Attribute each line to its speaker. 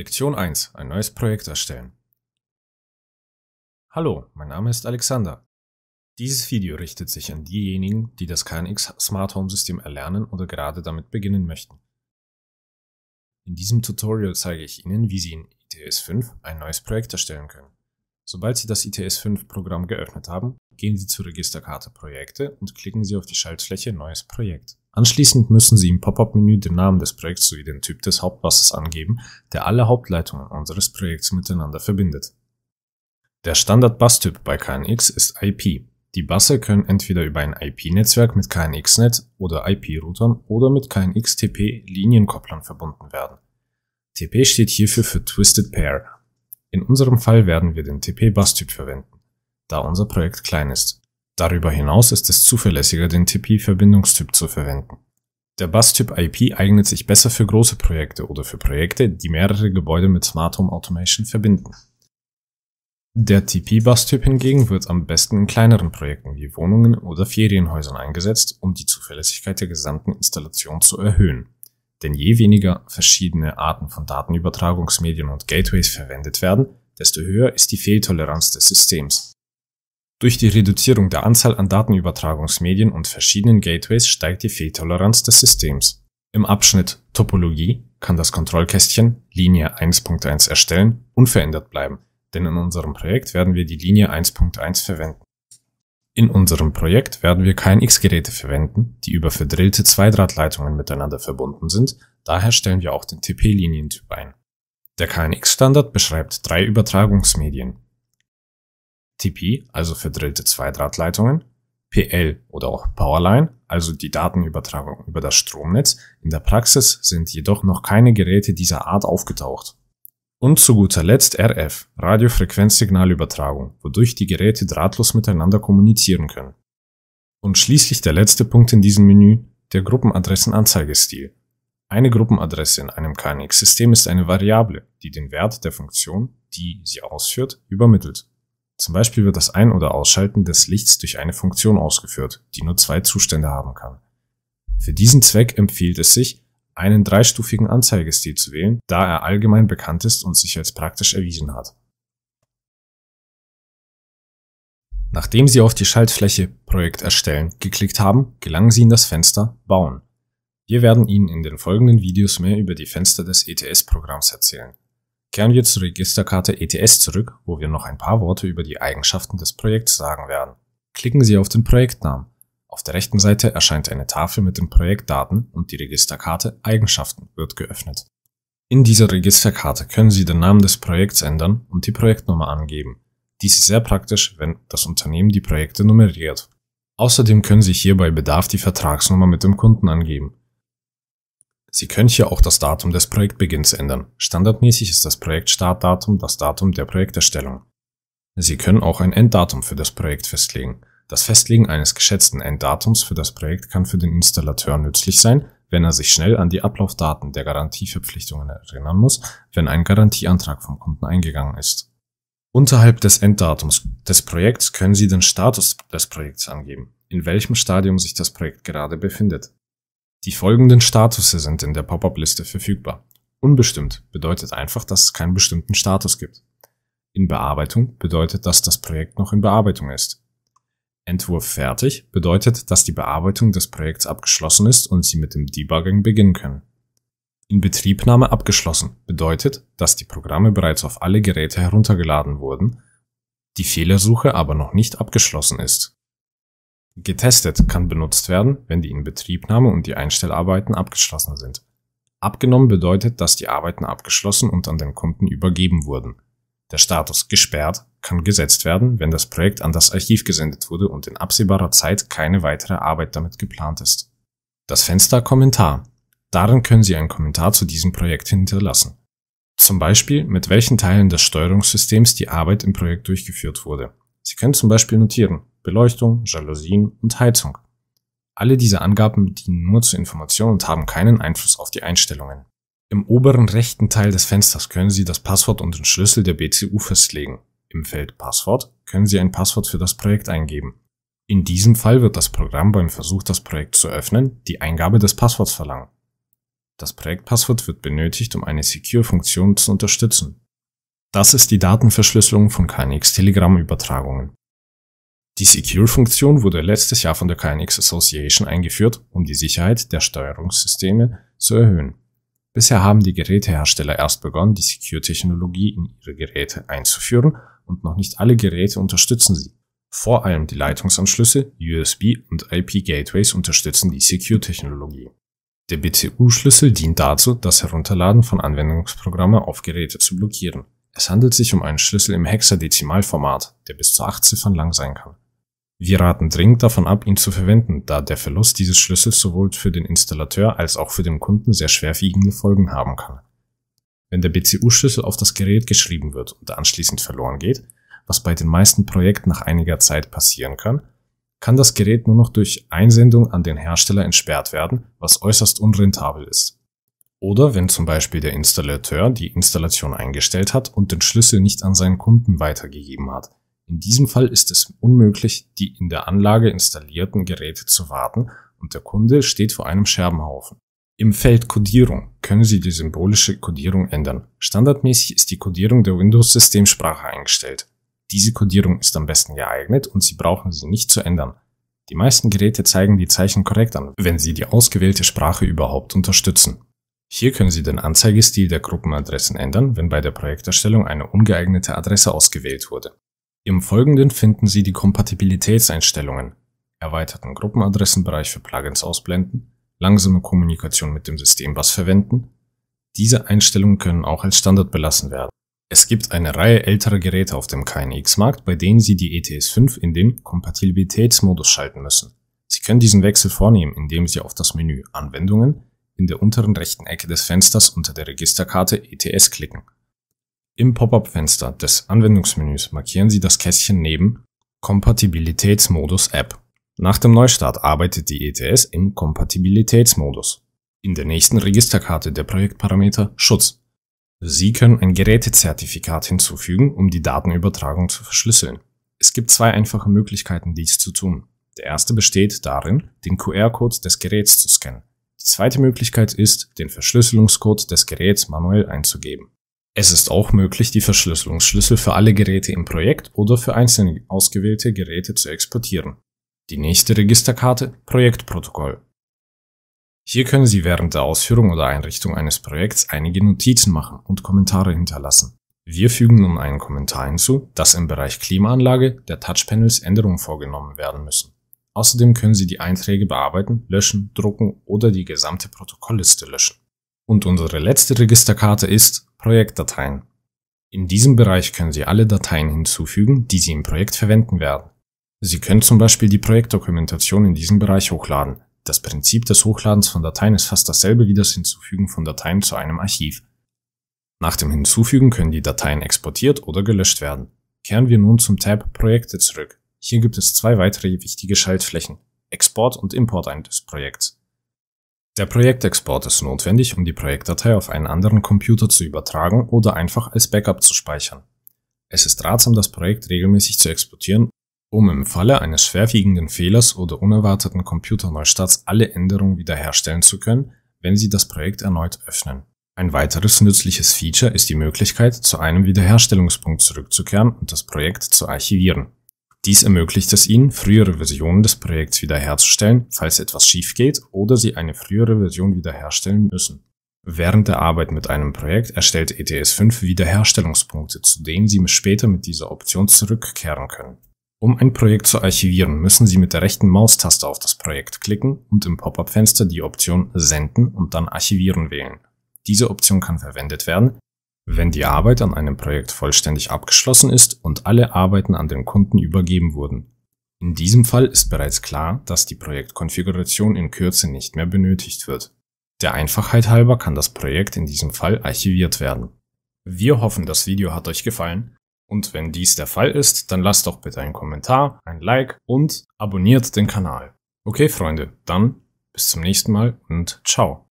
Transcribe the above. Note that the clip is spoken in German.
Speaker 1: Lektion 1. Ein neues Projekt erstellen. Hallo, mein Name ist Alexander. Dieses Video richtet sich an diejenigen, die das KNX Smart Home System erlernen oder gerade damit beginnen möchten. In diesem Tutorial zeige ich Ihnen, wie Sie in ITS 5 ein neues Projekt erstellen können. Sobald Sie das ITS 5 Programm geöffnet haben, gehen Sie zur Registerkarte Projekte und klicken Sie auf die Schaltfläche Neues Projekt. Anschließend müssen Sie im Pop-up-Menü den Namen des Projekts sowie den Typ des Hauptwassers angeben, der alle Hauptleitungen unseres Projekts miteinander verbindet. Der Standard-Bus-Typ bei KNX ist IP. Die Busse können entweder über ein IP-Netzwerk mit KNX-Net oder IP-Routern oder mit KNX-TP-Linienkopplern verbunden werden. TP steht hierfür für Twisted Pair. In unserem Fall werden wir den TP-Bus-Typ verwenden, da unser Projekt klein ist. Darüber hinaus ist es zuverlässiger, den TP-Verbindungstyp zu verwenden. Der Bus-Typ IP eignet sich besser für große Projekte oder für Projekte, die mehrere Gebäude mit Smart Home Automation verbinden. Der TP-Bus-Typ hingegen wird am besten in kleineren Projekten wie Wohnungen oder Ferienhäusern eingesetzt, um die Zuverlässigkeit der gesamten Installation zu erhöhen. Denn je weniger verschiedene Arten von Datenübertragungsmedien und Gateways verwendet werden, desto höher ist die Fehltoleranz des Systems. Durch die Reduzierung der Anzahl an Datenübertragungsmedien und verschiedenen Gateways steigt die Fehltoleranz des Systems. Im Abschnitt Topologie kann das Kontrollkästchen Linie 1.1 erstellen unverändert bleiben, denn in unserem Projekt werden wir die Linie 1.1 verwenden. In unserem Projekt werden wir KNX-Geräte verwenden, die über verdrillte Zweidrahtleitungen miteinander verbunden sind, daher stellen wir auch den TP-Linientyp ein. Der KNX-Standard beschreibt drei Übertragungsmedien, TP, also verdrillte Zweidrahtleitungen, PL oder auch Powerline, also die Datenübertragung über das Stromnetz. In der Praxis sind jedoch noch keine Geräte dieser Art aufgetaucht. Und zu guter Letzt RF, Radiofrequenzsignalübertragung, wodurch die Geräte drahtlos miteinander kommunizieren können. Und schließlich der letzte Punkt in diesem Menü, der Gruppenadressenanzeigestil. Eine Gruppenadresse in einem KNX-System ist eine Variable, die den Wert der Funktion, die sie ausführt, übermittelt. Zum Beispiel wird das Ein- oder Ausschalten des Lichts durch eine Funktion ausgeführt, die nur zwei Zustände haben kann. Für diesen Zweck empfiehlt es sich, einen dreistufigen Anzeigestil zu wählen, da er allgemein bekannt ist und sich als praktisch erwiesen hat. Nachdem Sie auf die Schaltfläche Projekt erstellen geklickt haben, gelangen Sie in das Fenster Bauen. Wir werden Ihnen in den folgenden Videos mehr über die Fenster des ETS-Programms erzählen. Kehren wir zur Registerkarte ETS zurück, wo wir noch ein paar Worte über die Eigenschaften des Projekts sagen werden. Klicken Sie auf den Projektnamen. Auf der rechten Seite erscheint eine Tafel mit den Projektdaten und die Registerkarte Eigenschaften wird geöffnet. In dieser Registerkarte können Sie den Namen des Projekts ändern und die Projektnummer angeben. Dies ist sehr praktisch, wenn das Unternehmen die Projekte nummeriert. Außerdem können Sie hier bei Bedarf die Vertragsnummer mit dem Kunden angeben. Sie können hier auch das Datum des Projektbeginns ändern. Standardmäßig ist das Projektstartdatum das Datum der Projekterstellung. Sie können auch ein Enddatum für das Projekt festlegen. Das Festlegen eines geschätzten Enddatums für das Projekt kann für den Installateur nützlich sein, wenn er sich schnell an die Ablaufdaten der Garantieverpflichtungen erinnern muss, wenn ein Garantieantrag vom Kunden eingegangen ist. Unterhalb des Enddatums des Projekts können Sie den Status des Projekts angeben, in welchem Stadium sich das Projekt gerade befindet. Die folgenden Statusse sind in der Pop-up-Liste verfügbar. Unbestimmt bedeutet einfach, dass es keinen bestimmten Status gibt. In Bearbeitung bedeutet, dass das Projekt noch in Bearbeitung ist. Entwurf fertig bedeutet, dass die Bearbeitung des Projekts abgeschlossen ist und Sie mit dem Debugging beginnen können. In Betriebnahme abgeschlossen bedeutet, dass die Programme bereits auf alle Geräte heruntergeladen wurden, die Fehlersuche aber noch nicht abgeschlossen ist. Getestet kann benutzt werden, wenn die Inbetriebnahme und die Einstellarbeiten abgeschlossen sind. Abgenommen bedeutet, dass die Arbeiten abgeschlossen und an den Kunden übergeben wurden. Der Status gesperrt kann gesetzt werden, wenn das Projekt an das Archiv gesendet wurde und in absehbarer Zeit keine weitere Arbeit damit geplant ist. Das Fenster Kommentar. Darin können Sie einen Kommentar zu diesem Projekt hinterlassen. Zum Beispiel, mit welchen Teilen des Steuerungssystems die Arbeit im Projekt durchgeführt wurde. Sie können zum Beispiel notieren, Beleuchtung, Jalousien und Heizung. Alle diese Angaben dienen nur zur Information und haben keinen Einfluss auf die Einstellungen. Im oberen rechten Teil des Fensters können Sie das Passwort und den Schlüssel der BCU festlegen. Im Feld Passwort können Sie ein Passwort für das Projekt eingeben. In diesem Fall wird das Programm beim Versuch, das Projekt zu öffnen, die Eingabe des Passworts verlangen. Das Projektpasswort wird benötigt, um eine Secure-Funktion zu unterstützen. Das ist die Datenverschlüsselung von KNX-Telegram-Übertragungen. Die Secure-Funktion wurde letztes Jahr von der KNX Association eingeführt, um die Sicherheit der Steuerungssysteme zu erhöhen. Bisher haben die Gerätehersteller erst begonnen, die Secure-Technologie in ihre Geräte einzuführen und noch nicht alle Geräte unterstützen sie. Vor allem die Leitungsanschlüsse, USB und IP-Gateways unterstützen die Secure-Technologie. Der BTU-Schlüssel dient dazu, das Herunterladen von Anwendungsprogrammen auf Geräte zu blockieren. Es handelt sich um einen Schlüssel im Hexadezimalformat, der bis zu 8 Ziffern lang sein kann. Wir raten dringend davon ab, ihn zu verwenden, da der Verlust dieses Schlüssels sowohl für den Installateur als auch für den Kunden sehr schwerwiegende Folgen haben kann. Wenn der BCU-Schlüssel auf das Gerät geschrieben wird und anschließend verloren geht, was bei den meisten Projekten nach einiger Zeit passieren kann, kann das Gerät nur noch durch Einsendung an den Hersteller entsperrt werden, was äußerst unrentabel ist. Oder wenn zum Beispiel der Installateur die Installation eingestellt hat und den Schlüssel nicht an seinen Kunden weitergegeben hat, in diesem Fall ist es unmöglich, die in der Anlage installierten Geräte zu warten und der Kunde steht vor einem Scherbenhaufen. Im Feld Codierung können Sie die symbolische Codierung ändern. Standardmäßig ist die Codierung der Windows-Systemsprache eingestellt. Diese Codierung ist am besten geeignet und Sie brauchen sie nicht zu ändern. Die meisten Geräte zeigen die Zeichen korrekt an, wenn sie die ausgewählte Sprache überhaupt unterstützen. Hier können Sie den Anzeigestil der Gruppenadressen ändern, wenn bei der Projekterstellung eine ungeeignete Adresse ausgewählt wurde. Im Folgenden finden Sie die Kompatibilitätseinstellungen, erweiterten Gruppenadressenbereich für Plugins ausblenden, langsame Kommunikation mit dem System was verwenden. Diese Einstellungen können auch als Standard belassen werden. Es gibt eine Reihe älterer Geräte auf dem KNX-Markt, bei denen Sie die ETS5 in den Kompatibilitätsmodus schalten müssen. Sie können diesen Wechsel vornehmen, indem Sie auf das Menü Anwendungen in der unteren rechten Ecke des Fensters unter der Registerkarte ETS klicken. Im Pop-up-Fenster des Anwendungsmenüs markieren Sie das Kästchen neben Kompatibilitätsmodus App. Nach dem Neustart arbeitet die ETS im Kompatibilitätsmodus. In der nächsten Registerkarte der Projektparameter Schutz. Sie können ein Gerätezertifikat hinzufügen, um die Datenübertragung zu verschlüsseln. Es gibt zwei einfache Möglichkeiten, dies zu tun. Der erste besteht darin, den QR-Code des Geräts zu scannen. Die zweite Möglichkeit ist, den Verschlüsselungscode des Geräts manuell einzugeben. Es ist auch möglich, die Verschlüsselungsschlüssel für alle Geräte im Projekt oder für einzelne ausgewählte Geräte zu exportieren. Die nächste Registerkarte Projektprotokoll. Hier können Sie während der Ausführung oder Einrichtung eines Projekts einige Notizen machen und Kommentare hinterlassen. Wir fügen nun einen Kommentar hinzu, dass im Bereich Klimaanlage der Touchpanels Änderungen vorgenommen werden müssen. Außerdem können Sie die Einträge bearbeiten, löschen, drucken oder die gesamte Protokollliste löschen. Und unsere letzte Registerkarte ist Projektdateien. In diesem Bereich können Sie alle Dateien hinzufügen, die Sie im Projekt verwenden werden. Sie können zum Beispiel die Projektdokumentation in diesem Bereich hochladen. Das Prinzip des Hochladens von Dateien ist fast dasselbe wie das Hinzufügen von Dateien zu einem Archiv. Nach dem Hinzufügen können die Dateien exportiert oder gelöscht werden. Kehren wir nun zum Tab Projekte zurück. Hier gibt es zwei weitere wichtige Schaltflächen, Export und Import eines Projekts. Der Projektexport ist notwendig, um die Projektdatei auf einen anderen Computer zu übertragen oder einfach als Backup zu speichern. Es ist ratsam, das Projekt regelmäßig zu exportieren, um im Falle eines schwerwiegenden Fehlers oder unerwarteten Computerneustarts alle Änderungen wiederherstellen zu können, wenn Sie das Projekt erneut öffnen. Ein weiteres nützliches Feature ist die Möglichkeit, zu einem Wiederherstellungspunkt zurückzukehren und das Projekt zu archivieren. Dies ermöglicht es ihnen, frühere Versionen des Projekts wiederherzustellen, falls etwas schief geht oder sie eine frühere Version wiederherstellen müssen. Während der Arbeit mit einem Projekt erstellt ETS 5 Wiederherstellungspunkte, zu denen Sie später mit dieser Option zurückkehren können. Um ein Projekt zu archivieren, müssen Sie mit der rechten Maustaste auf das Projekt klicken und im Pop-up-Fenster die Option Senden und dann Archivieren wählen. Diese Option kann verwendet werden, wenn die Arbeit an einem Projekt vollständig abgeschlossen ist und alle Arbeiten an den Kunden übergeben wurden. In diesem Fall ist bereits klar, dass die Projektkonfiguration in Kürze nicht mehr benötigt wird. Der Einfachheit halber kann das Projekt in diesem Fall archiviert werden. Wir hoffen, das Video hat euch gefallen und wenn dies der Fall ist, dann lasst doch bitte einen Kommentar, ein Like und abonniert den Kanal. Okay Freunde, dann bis zum nächsten Mal und ciao.